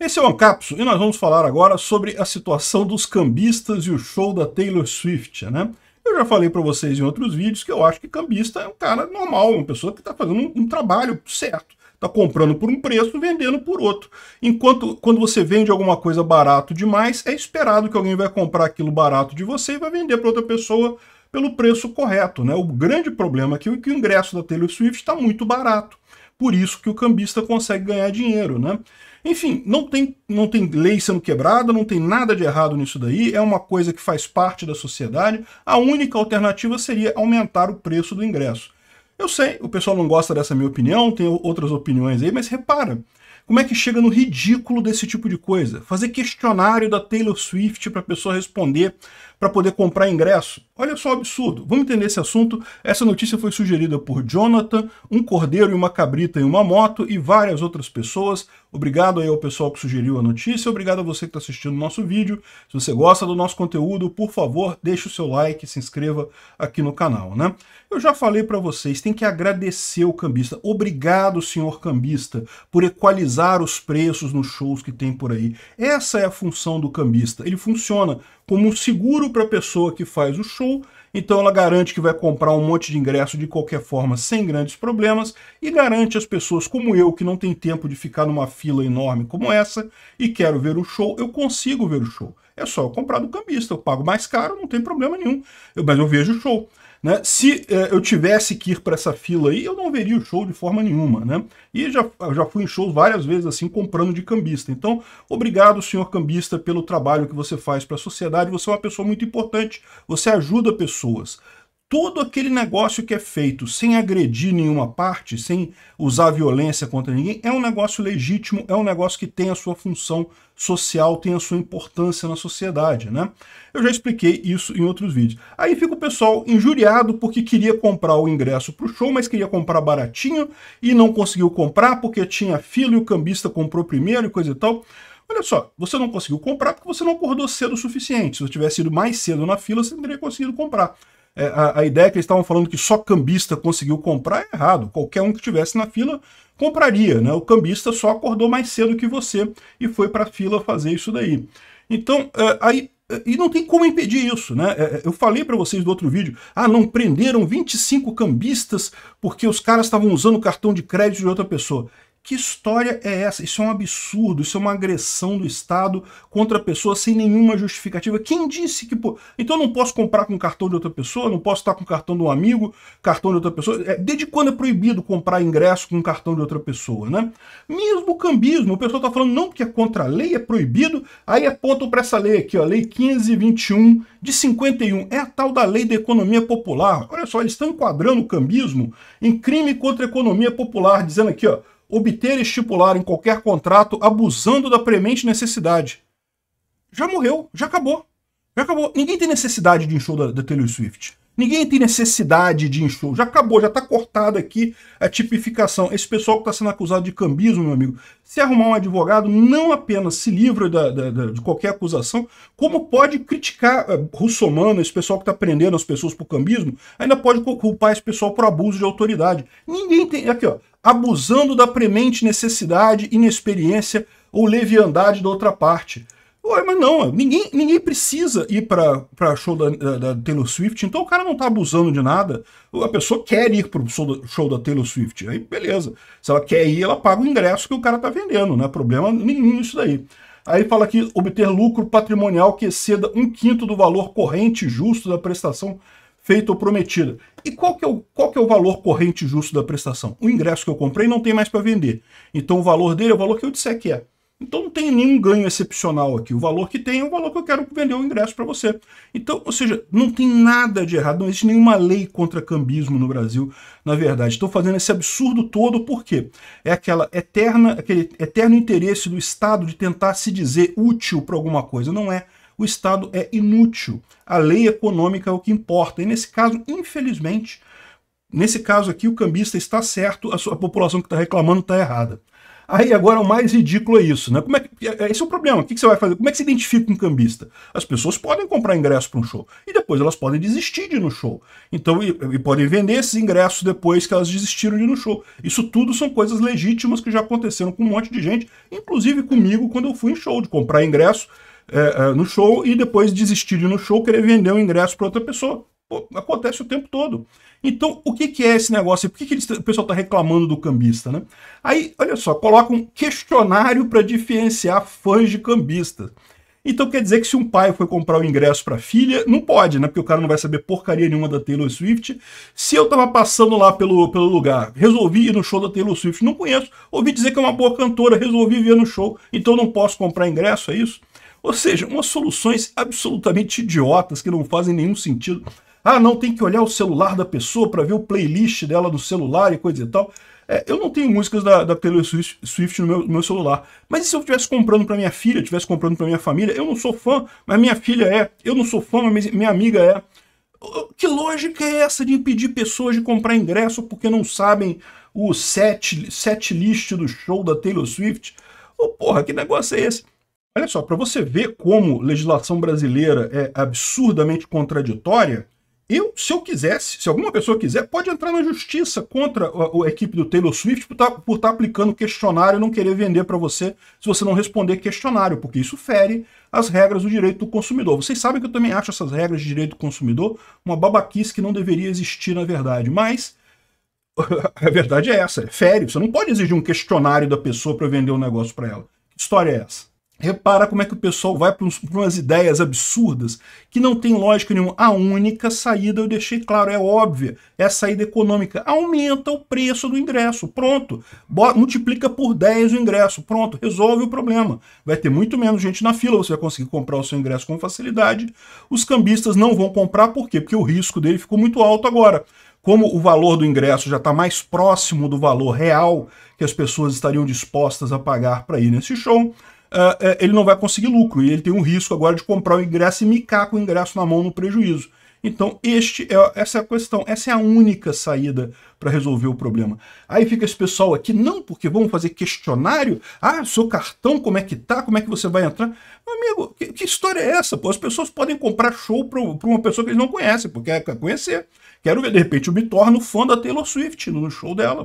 Esse é o Ancapso e nós vamos falar agora sobre a situação dos cambistas e o show da Taylor Swift, né? Eu já falei para vocês em outros vídeos que eu acho que cambista é um cara normal, uma pessoa que está fazendo um, um trabalho certo. Está comprando por um preço, vendendo por outro. Enquanto quando você vende alguma coisa barato demais, é esperado que alguém vai comprar aquilo barato de você e vai vender para outra pessoa pelo preço correto. Né? O grande problema aqui é que o ingresso da Taylor Swift está muito barato. Por isso que o cambista consegue ganhar dinheiro, né? Enfim, não tem, não tem lei sendo quebrada, não tem nada de errado nisso daí, é uma coisa que faz parte da sociedade. A única alternativa seria aumentar o preço do ingresso. Eu sei, o pessoal não gosta dessa minha opinião, tem outras opiniões aí, mas repara, como é que chega no ridículo desse tipo de coisa? Fazer questionário da Taylor Swift para a pessoa responder para poder comprar ingresso. Olha só o absurdo. Vamos entender esse assunto. Essa notícia foi sugerida por Jonathan, um cordeiro e uma cabrita em uma moto e várias outras pessoas. Obrigado aí ao pessoal que sugeriu a notícia, obrigado a você que está assistindo o nosso vídeo. Se você gosta do nosso conteúdo, por favor, deixe o seu like, se inscreva aqui no canal, né? Eu já falei para vocês, tem que agradecer o cambista. Obrigado, senhor cambista, por equalizar os preços nos shows que tem por aí. Essa é a função do cambista. Ele funciona como um seguro para a pessoa que faz o show então ela garante que vai comprar um monte de ingresso de qualquer forma, sem grandes problemas, e garante às pessoas como eu, que não tem tempo de ficar numa fila enorme como essa, e quero ver o show, eu consigo ver o show. É só eu comprar do cambista, eu pago mais caro, não tem problema nenhum, eu, mas eu vejo o show. Né? Se eh, eu tivesse que ir para essa fila aí, eu não veria o show de forma nenhuma. Né? E já, já fui em shows várias vezes assim, comprando de cambista. Então, obrigado, senhor cambista, pelo trabalho que você faz para a sociedade. Você é uma pessoa muito importante, você ajuda pessoas todo aquele negócio que é feito sem agredir nenhuma parte, sem usar violência contra ninguém, é um negócio legítimo, é um negócio que tem a sua função social, tem a sua importância na sociedade, né? Eu já expliquei isso em outros vídeos. Aí fica o pessoal injuriado porque queria comprar o ingresso para o show, mas queria comprar baratinho e não conseguiu comprar porque tinha fila e o cambista comprou primeiro e coisa e tal. Olha só, você não conseguiu comprar porque você não acordou cedo o suficiente. Se você tivesse ido mais cedo na fila, você não teria conseguido comprar. É, a, a ideia é que eles estavam falando que só cambista conseguiu comprar é errado. Qualquer um que estivesse na fila compraria, né? O cambista só acordou mais cedo que você e foi para a fila fazer isso daí. Então, é, aí e não tem como impedir isso, né? Eu falei para vocês do outro vídeo, ah, não prenderam 25 cambistas porque os caras estavam usando o cartão de crédito de outra pessoa. Que história é essa? Isso é um absurdo, isso é uma agressão do Estado contra a pessoa sem nenhuma justificativa. Quem disse que, pô, então eu não posso comprar com cartão de outra pessoa, não posso estar com cartão de um amigo, cartão de outra pessoa. É, desde quando é proibido comprar ingresso com cartão de outra pessoa, né? Mesmo o cambismo, o pessoal tá falando não porque é contra a lei, é proibido, aí apontam para essa lei aqui, ó, lei 1521 de 51, é a tal da lei da economia popular. Olha só, eles estão enquadrando o cambismo em crime contra a economia popular, dizendo aqui, ó, obter e estipular em qualquer contrato abusando da premente necessidade. Já morreu, já acabou. Já acabou. Ninguém tem necessidade de enxow da, da Taylor Swift. Ninguém tem necessidade de enxow. Já acabou, já está cortada aqui a tipificação. Esse pessoal que está sendo acusado de cambismo, meu amigo, se arrumar um advogado, não apenas se livra da, da, da, de qualquer acusação, como pode criticar uh, russomano, esse pessoal que está prendendo as pessoas por cambismo, ainda pode culpar esse pessoal por abuso de autoridade. Ninguém tem. Aqui, ó abusando da premente necessidade, inexperiência ou leviandade da outra parte. Ué, mas não, ninguém, ninguém precisa ir para show da, da, da, Taylor Swift, então o cara não está abusando de nada. A pessoa quer ir para show show da Taylor Swift, aí beleza. Se ela quer ir, ela paga o ingresso que o cara está vendendo, não é problema nenhum isso daí. Aí fala que obter lucro patrimonial que exceda um quinto do valor corrente justo da prestação feita ou prometida. E qual que, é o, qual que é o valor corrente justo da prestação? O ingresso que eu comprei não tem mais para vender. Então o valor dele é o valor que eu disser que é. Então não tem nenhum ganho excepcional aqui. O valor que tem é o valor que eu quero vender o ingresso para você. Então, ou seja, não tem nada de errado, não existe nenhuma lei contra cambismo no Brasil, na verdade. Estou fazendo esse absurdo todo porque é aquela eterna, aquele eterno interesse do Estado de tentar se dizer útil para alguma coisa. Não é o Estado é inútil. A lei econômica é o que importa. E nesse caso, infelizmente, nesse caso aqui, o cambista está certo, a, sua, a população que está reclamando está errada. Aí agora o mais ridículo é isso, né? Como é que, é, é, esse é o problema. O que, você vai fazer? Como é que se identifica um cambista? As pessoas podem comprar ingresso para um show e depois elas podem desistir de ir no show. Então, e, e, podem vender esses ingressos depois que elas desistiram de ir no show. Isso tudo são coisas legítimas que já aconteceram com um monte de gente, inclusive comigo, quando eu fui em show, de comprar ingresso é, é, no show e depois desistir de ir no show, querer vender o um ingresso para outra pessoa. Pô, acontece o tempo todo. Então, o que, que é esse negócio? Por que, que eles, o pessoal está reclamando do cambista, né? Aí, olha só, coloca um questionário para diferenciar fãs de cambistas. Então quer dizer que se um pai foi comprar o ingresso para a filha, não pode, né? Porque o cara não vai saber porcaria nenhuma da Taylor Swift. Se eu tava passando lá pelo, pelo lugar, resolvi ir no show da Taylor Swift, não conheço, ouvi dizer que é uma boa cantora, resolvi ir no show, então não posso comprar ingresso, é isso? Ou seja, umas soluções absolutamente idiotas que não fazem nenhum sentido. Ah, não, tem que olhar o celular da pessoa para ver o playlist dela no celular e coisa e tal. É, eu não tenho músicas da, da Taylor Swift, Swift no, meu, no meu, celular. Mas se eu estivesse comprando para minha filha, estivesse comprando para minha família, eu não sou fã, mas minha filha é. Eu não sou fã, mas minha amiga é. Que lógica é essa de impedir pessoas de comprar ingresso porque não sabem o set, set list do show da Taylor Swift? oh, porra, que negócio é esse? Olha só, para você ver como legislação brasileira é absurdamente contraditória, eu, se eu quisesse, se alguma pessoa quiser, pode entrar na justiça contra a, a equipe do Taylor Swift por tá, estar tá aplicando questionário e não querer vender para você se você não responder questionário, porque isso fere as regras do direito do consumidor. Vocês sabem que eu também acho essas regras de direito do consumidor uma babaquice que não deveria existir, na verdade, mas a verdade é essa, é fere. Você não pode exigir um questionário da pessoa para vender um negócio para ela. Que história é essa? Repara como é que o pessoal vai para umas ideias absurdas que não tem lógica nenhuma. A única saída, eu deixei claro, é óbvia, é a saída econômica. Aumenta o preço do ingresso, pronto. Bora, multiplica por 10 o ingresso, pronto, resolve o problema. Vai ter muito menos gente na fila, você vai conseguir comprar o seu ingresso com facilidade. Os cambistas não vão comprar, por quê? Porque o risco dele ficou muito alto agora como o valor do ingresso já está mais próximo do valor real que as pessoas estariam dispostas a pagar para ir nesse show, uh, ele não vai conseguir lucro. E ele tem um risco agora de comprar o ingresso e micar com o ingresso na mão no prejuízo. Então, este é, essa é a questão, essa é a única saída para resolver o problema. Aí fica esse pessoal aqui, não, porque vamos fazer questionário, ah, seu cartão, como é que tá, como é que você vai entrar? Meu amigo, que, que história é essa? Pô? As pessoas podem comprar show para uma pessoa que eles não conhecem, porque é conhecer. Quero ver, de repente, eu me torno fã da Taylor Swift no show dela.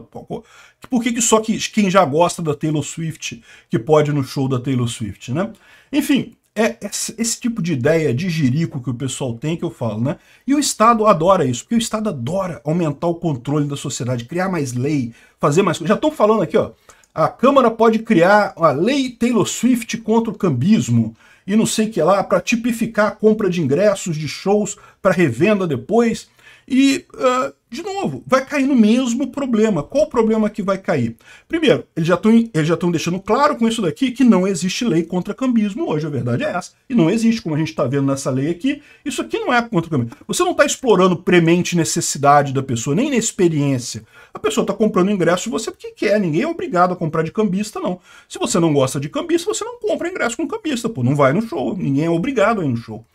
Por que, que só quem já gosta da Taylor Swift que pode ir no show da Taylor Swift, né? Enfim, é esse tipo de ideia de jirico que o pessoal tem que eu falo, né? E o Estado adora isso, porque o Estado adora aumentar o controle da sociedade, criar mais lei, fazer mais coisa. Já estão falando aqui, ó. A Câmara pode criar a lei Taylor Swift contra o cambismo e não sei o que lá, para tipificar a compra de ingressos de shows para revenda depois. E, uh, de novo, vai cair no mesmo problema. Qual o problema que vai cair? Primeiro, eles já estão deixando claro com isso daqui que não existe lei contra cambismo hoje, a verdade é essa. E não existe, como a gente está vendo nessa lei aqui, isso aqui não é contra cambismo. Você não está explorando premente necessidade da pessoa, nem na experiência. A pessoa está comprando ingresso você porque quer, ninguém é obrigado a comprar de cambista, não. Se você não gosta de cambista, você não compra ingresso com cambista, pô, não vai no show, ninguém é obrigado a ir no show.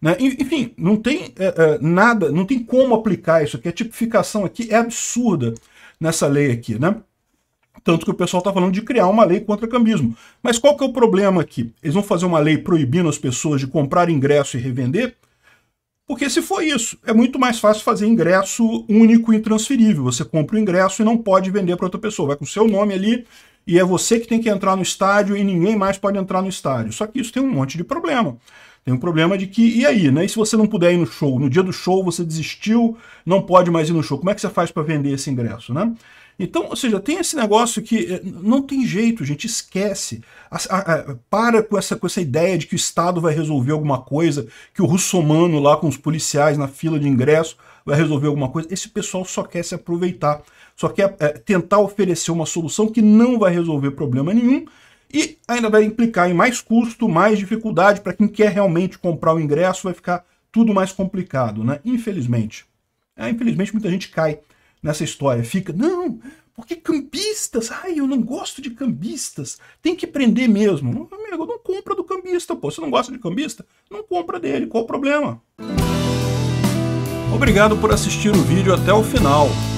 Né? Enfim, não tem é, é, nada, não tem como aplicar isso aqui. A tipificação aqui é absurda nessa lei aqui, né? Tanto que o pessoal está falando de criar uma lei contra cambismo. Mas qual que é o problema aqui? Eles vão fazer uma lei proibindo as pessoas de comprar ingresso e revender? Porque se for isso, é muito mais fácil fazer ingresso único e intransferível. Você compra o ingresso e não pode vender para outra pessoa. Vai com o seu nome ali e é você que tem que entrar no estádio e ninguém mais pode entrar no estádio. Só que isso tem um monte de problema. Tem um problema de que, e aí, né? E se você não puder ir no show? No dia do show você desistiu, não pode mais ir no show. Como é que você faz para vender esse ingresso, né? Então, ou seja, tem esse negócio que eh, não tem jeito, gente, esquece. para com essa, com essa ideia de que o Estado vai resolver alguma coisa, que o russomano lá com os policiais na fila de ingresso vai resolver alguma coisa. Esse pessoal só quer se aproveitar só quer é, é, tentar oferecer uma solução que não vai resolver problema nenhum e ainda vai implicar em mais custo, mais dificuldade para quem quer realmente comprar o ingresso, vai ficar tudo mais complicado, né? Infelizmente. É, infelizmente muita gente cai nessa história, fica, não, porque cambistas, ai, eu não gosto de cambistas, tem que prender mesmo. Não, amigo, não compra do cambista, pô, você não gosta de cambista? Não compra dele, qual o problema? Obrigado por assistir o vídeo até o final.